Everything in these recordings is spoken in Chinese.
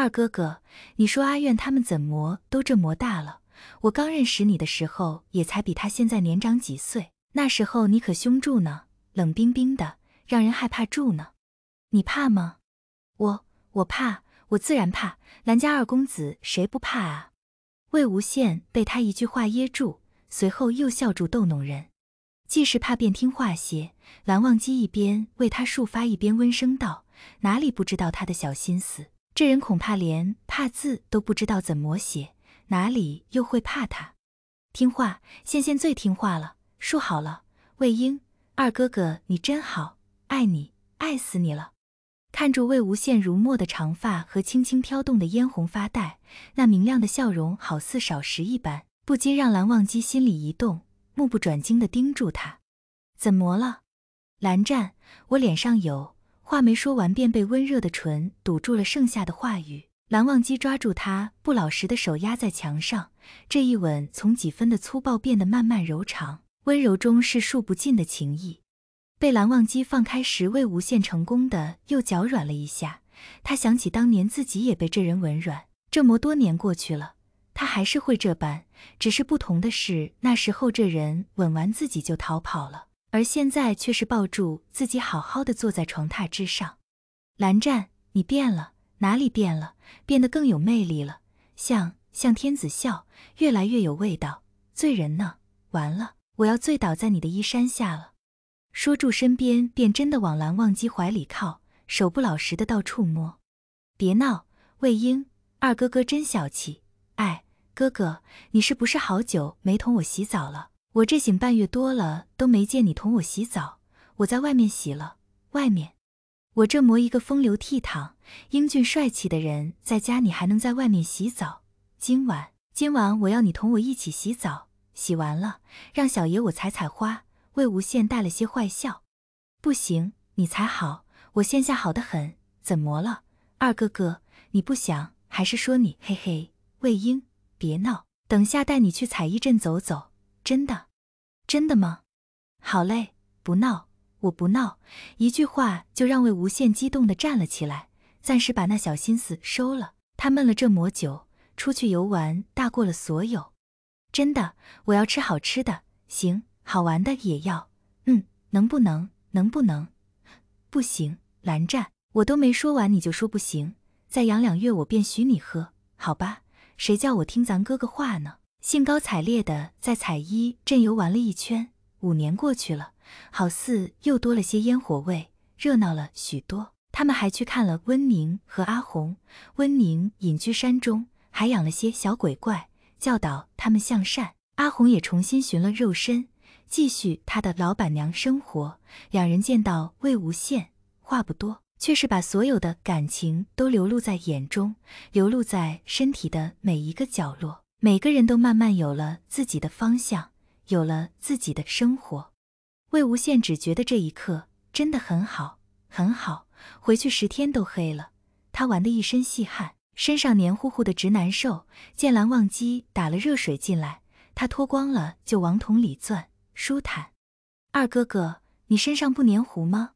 二哥哥，你说阿苑他们怎么都这么大了？我刚认识你的时候也才比他现在年长几岁。那时候你可凶住呢，冷冰冰的，让人害怕住呢。你怕吗？我我怕，我自然怕。兰家二公子谁不怕啊？魏无羡被他一句话噎住，随后又笑住逗弄人。既是怕，便听话些。蓝忘机一边为他束发，一边温声道：“哪里不知道他的小心思？”这人恐怕连“怕”字都不知道怎么写，哪里又会怕他？听话，羡羡最听话了，束好了。魏婴，二哥哥，你真好，爱你，爱死你了。看住魏无羡如墨的长发和轻轻飘动的嫣红发带，那明亮的笑容好似少时一般，不禁让蓝忘机心里一动，目不转睛地盯住他。怎么了，蓝湛？我脸上有。话没说完，便被温热的唇堵住了。剩下的话语，蓝忘机抓住他不老实的手，压在墙上。这一吻从几分的粗暴，变得慢慢柔长，温柔中是数不尽的情意。被蓝忘机放开时，魏无羡成功的又脚软了一下。他想起当年自己也被这人吻软，这么多年过去了，他还是会这般，只是不同的是，那时候这人吻完自己就逃跑了。而现在却是抱住自己，好好的坐在床榻之上。蓝湛，你变了，哪里变了？变得更有魅力了，像像天子笑，越来越有味道，醉人呢！完了，我要醉倒在你的衣衫下了。说住，身边便真的往蓝忘机怀里靠，手不老实的到处摸。别闹，魏婴，二哥哥真小气。哎，哥哥，你是不是好久没同我洗澡了？我这醒半月多了，都没见你同我洗澡。我在外面洗了。外面，我这模一个风流倜傥、英俊帅气的人，在家你还能在外面洗澡？今晚，今晚我要你同我一起洗澡。洗完了，让小爷我采采花。魏无羡带了些坏笑。不行，你才好，我现下好的很。怎么了，二哥哥？你不想，还是说你？嘿嘿。魏婴，别闹。等下带你去采衣镇走走。真的，真的吗？好嘞，不闹，我不闹。一句话就让魏无羡激动的站了起来，暂时把那小心思收了。他闷了这么久，出去游玩大过了所有。真的，我要吃好吃的，行，好玩的也要。嗯，能不能，能不能？不行，蓝湛，我都没说完你就说不行。再养两月我便许你喝，好吧？谁叫我听咱哥哥话呢？兴高采烈地在彩衣镇游玩了一圈。五年过去了，好似又多了些烟火味，热闹了许多。他们还去看了温宁和阿红。温宁隐居山中，还养了些小鬼怪，教导他们向善。阿红也重新寻了肉身，继续他的老板娘生活。两人见到魏无羡，话不多，却是把所有的感情都流露在眼中，流露在身体的每一个角落。每个人都慢慢有了自己的方向，有了自己的生活。魏无羡只觉得这一刻真的很好，很好。回去时天都黑了，他玩得一身细汗，身上黏糊糊的直难受。见蓝忘机打了热水进来，他脱光了就往桶里钻，舒坦。二哥哥，你身上不黏糊吗？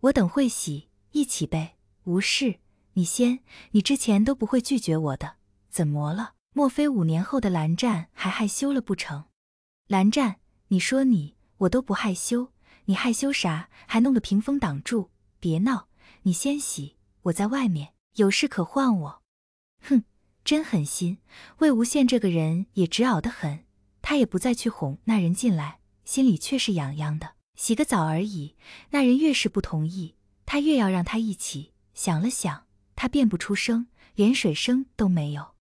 我等会洗，一起呗。无事，你先。你之前都不会拒绝我的，怎么了？莫非五年后的蓝湛还害羞了不成？蓝湛，你说你我都不害羞，你害羞啥？还弄个屏风挡住？别闹，你先洗，我在外面有事可唤我。哼，真狠心。魏无羡这个人也直傲得很，他也不再去哄那人进来，心里却是痒痒的。洗个澡而已，那人越是不同意，他越要让他一起。想了想，他便不出声，连水声都没有。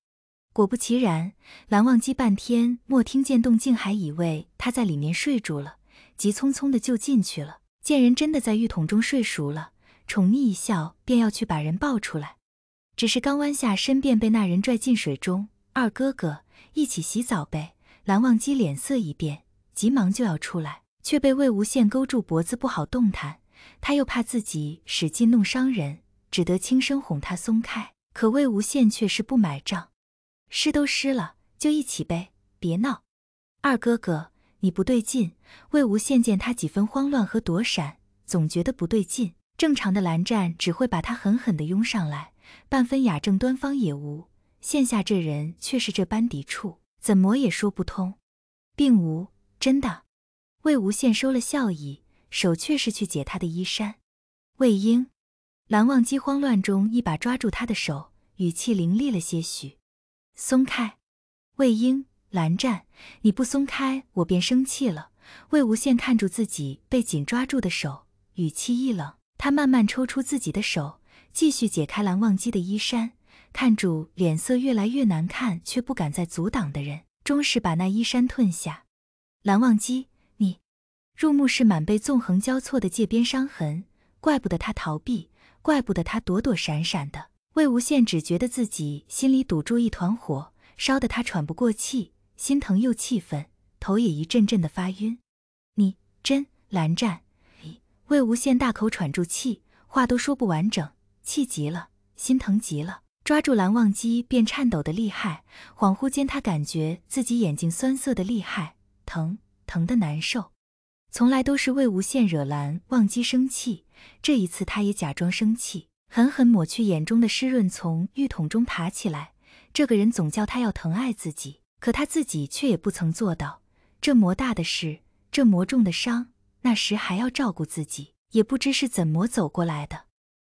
果不其然，蓝忘机半天没听见动静，还以为他在里面睡住了，急匆匆的就进去了。见人真的在浴桶中睡熟了，宠溺一笑，便要去把人抱出来。只是刚弯下身，便被那人拽进水中。二哥哥，一起洗澡呗！蓝忘机脸色一变，急忙就要出来，却被魏无羡勾住脖子，不好动弹。他又怕自己使劲弄伤人，只得轻声哄他松开。可魏无羡却是不买账。湿都湿了，就一起呗，别闹。二哥哥，你不对劲。魏无羡见他几分慌乱和躲闪，总觉得不对劲。正常的蓝湛只会把他狠狠的拥上来，半分雅正端方也无。现下这人却是这般抵触，怎么也说不通。并无，真的。魏无羡收了笑意，手却是去解他的衣衫。魏婴，蓝忘机慌乱中一把抓住他的手，语气凌厉了些许。松开，魏婴，蓝湛，你不松开，我便生气了。魏无羡看住自己被紧抓住的手，语气一冷，他慢慢抽出自己的手，继续解开蓝忘机的衣衫，看住脸色越来越难看却不敢再阻挡的人，终是把那衣衫褪下。蓝忘机，你，入目是满背纵横交错的界边伤痕，怪不得他逃避，怪不得他躲躲闪闪的。魏无羡只觉得自己心里堵住一团火，烧得他喘不过气，心疼又气愤，头也一阵阵的发晕。你真蓝湛！魏无羡大口喘住气，话都说不完整，气极了，心疼极了，抓住蓝忘机便颤抖的厉害。恍惚间，他感觉自己眼睛酸涩的厉害，疼疼的难受。从来都是魏无羡惹蓝忘机生气，这一次他也假装生气。狠狠抹去眼中的湿润，从浴桶中爬起来。这个人总叫他要疼爱自己，可他自己却也不曾做到。这魔大的事，这魔重的伤，那时还要照顾自己，也不知是怎么走过来的。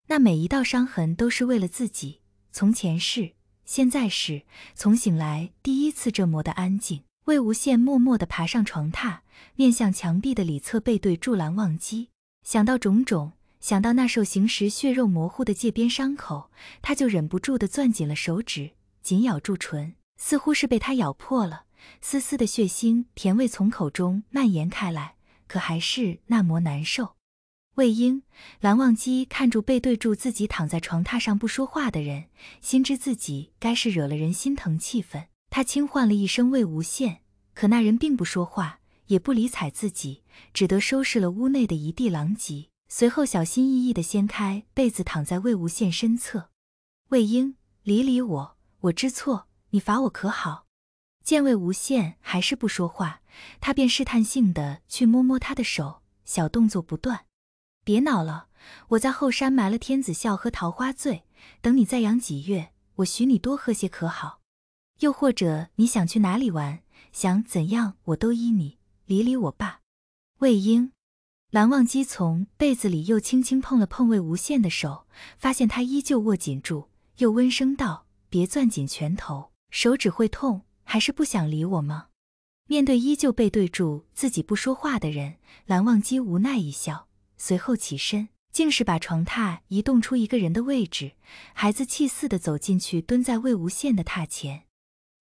那每一道伤痕都是为了自己。从前世，现在世，从醒来第一次这魔的安静，魏无羡默默地爬上床榻，面向墙壁的里侧，背对柱栏忘机，想到种种。想到那受刑时血肉模糊的界边伤口，他就忍不住地攥紧了手指，紧咬住唇，似乎是被他咬破了，丝丝的血腥甜味从口中蔓延开来，可还是那么难受。魏婴、蓝忘机看住背对住自己躺在床榻上不说话的人，心知自己该是惹了人心疼气愤，他轻唤了一声魏无羡，可那人并不说话，也不理睬自己，只得收拾了屋内的一地狼藉。随后小心翼翼地掀开被子，躺在魏无羡身侧。魏婴，理理我，我知错，你罚我可好？见魏无羡还是不说话，他便试探性地去摸摸他的手，小动作不断。别恼了，我在后山埋了天子笑和桃花醉，等你再养几月，我许你多喝些可好？又或者你想去哪里玩，想怎样，我都依你。理理我吧，魏婴。蓝忘机从被子里又轻轻碰了碰魏无羡的手，发现他依旧握紧住，又温声道：“别攥紧拳头，手指会痛。还是不想理我吗？”面对依旧背对住自己不说话的人，蓝忘机无奈一笑，随后起身，竟是把床榻移动出一个人的位置，孩子气似的走进去，蹲在魏无羡的榻前：“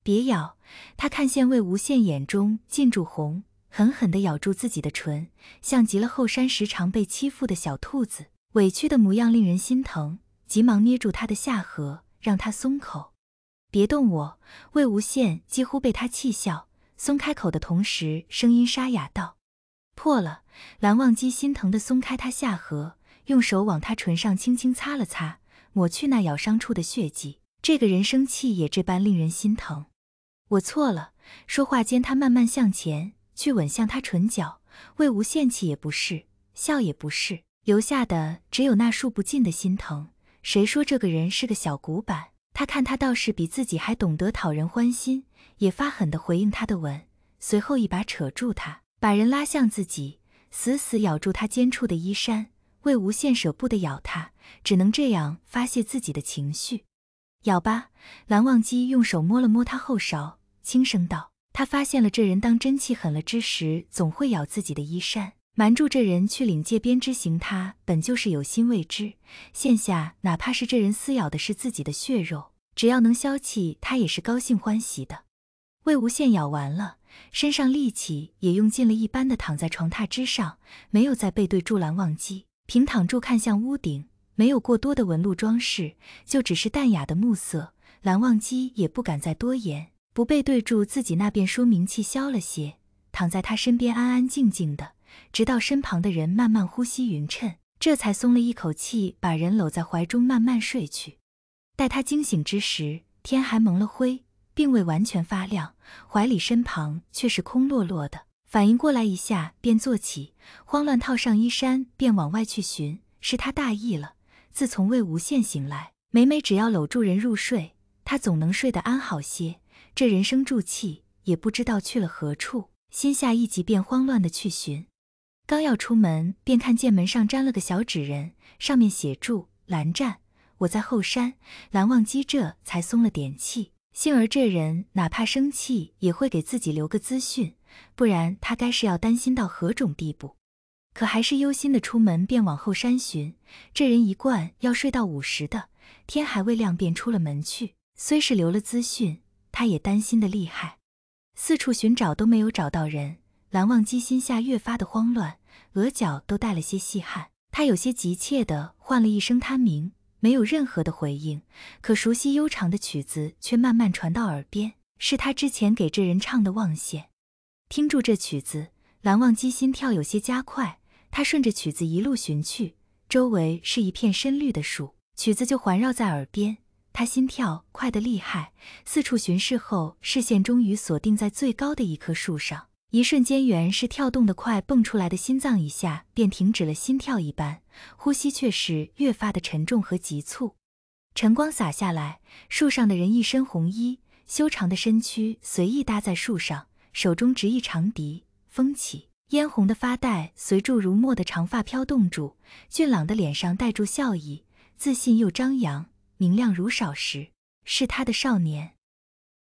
别咬。”他看见魏无羡眼中尽住红。狠狠地咬住自己的唇，像极了后山时常被欺负的小兔子，委屈的模样令人心疼。急忙捏住他的下颌，让他松口，别动我。魏无羡几乎被他气笑，松开口的同时，声音沙哑道：“破了。”蓝忘机心疼地松开他下颌，用手往他唇上轻轻擦了擦，抹去那咬伤处的血迹。这个人生气也这般令人心疼。我错了。说话间，他慢慢向前。去吻向他唇角，魏无羡气也不是，笑也不是，留下的只有那数不尽的心疼。谁说这个人是个小古板？他看他倒是比自己还懂得讨人欢心，也发狠的回应他的吻，随后一把扯住他，把人拉向自己，死死咬住他肩处的衣衫。魏无羡舍不得咬他，只能这样发泄自己的情绪。咬吧，蓝忘机用手摸了摸他后勺，轻声道。他发现了这人当真气狠了之时，总会咬自己的衣衫，瞒住这人去领界边之行。他本就是有心为之，现下哪怕是这人撕咬的是自己的血肉，只要能消气，他也是高兴欢喜的。魏无羡咬完了，身上力气也用尽了，一般的躺在床榻之上，没有再背对柱蓝忘机，平躺住看向屋顶，没有过多的纹路装饰，就只是淡雅的暮色。蓝忘机也不敢再多言。不背对住自己那边，说明气消了些，躺在他身边安安静静的，直到身旁的人慢慢呼吸匀称，这才松了一口气，把人搂在怀中慢慢睡去。待他惊醒之时，天还蒙了灰，并未完全发亮，怀里身旁却是空落落的。反应过来一下，便坐起，慌乱套上衣衫，便往外去寻。是他大意了。自从魏无羡醒来，每每只要搂住人入睡，他总能睡得安好些。这人生住气，也不知道去了何处，心下一急，便慌乱的去寻。刚要出门，便看见门上粘了个小纸人，上面写住“蓝湛，我在后山”。蓝忘机这才松了点气，幸而这人哪怕生气也会给自己留个资讯，不然他该是要担心到何种地步。可还是忧心的出门，便往后山寻。这人一贯要睡到午时的，天还未亮便出了门去，虽是留了资讯。他也担心的厉害，四处寻找都没有找到人。蓝忘机心下越发的慌乱，额角都带了些细汗。他有些急切的唤了一声他名，没有任何的回应。可熟悉悠长的曲子却慢慢传到耳边，是他之前给这人唱的《望线》。听住这曲子，蓝忘机心跳有些加快。他顺着曲子一路寻去，周围是一片深绿的树，曲子就环绕在耳边。他心跳快得厉害，四处巡视后，视线终于锁定在最高的一棵树上。一瞬间，原是跳动的快蹦出来的心脏，一下便停止了心跳一般，呼吸却是越发的沉重和急促。晨光洒下来，树上的人一身红衣，修长的身躯随意搭在树上，手中执一长笛，风起，嫣红的发带随住如墨的长发飘动住，俊朗的脸上带住笑意，自信又张扬。明亮如少时，是他的少年。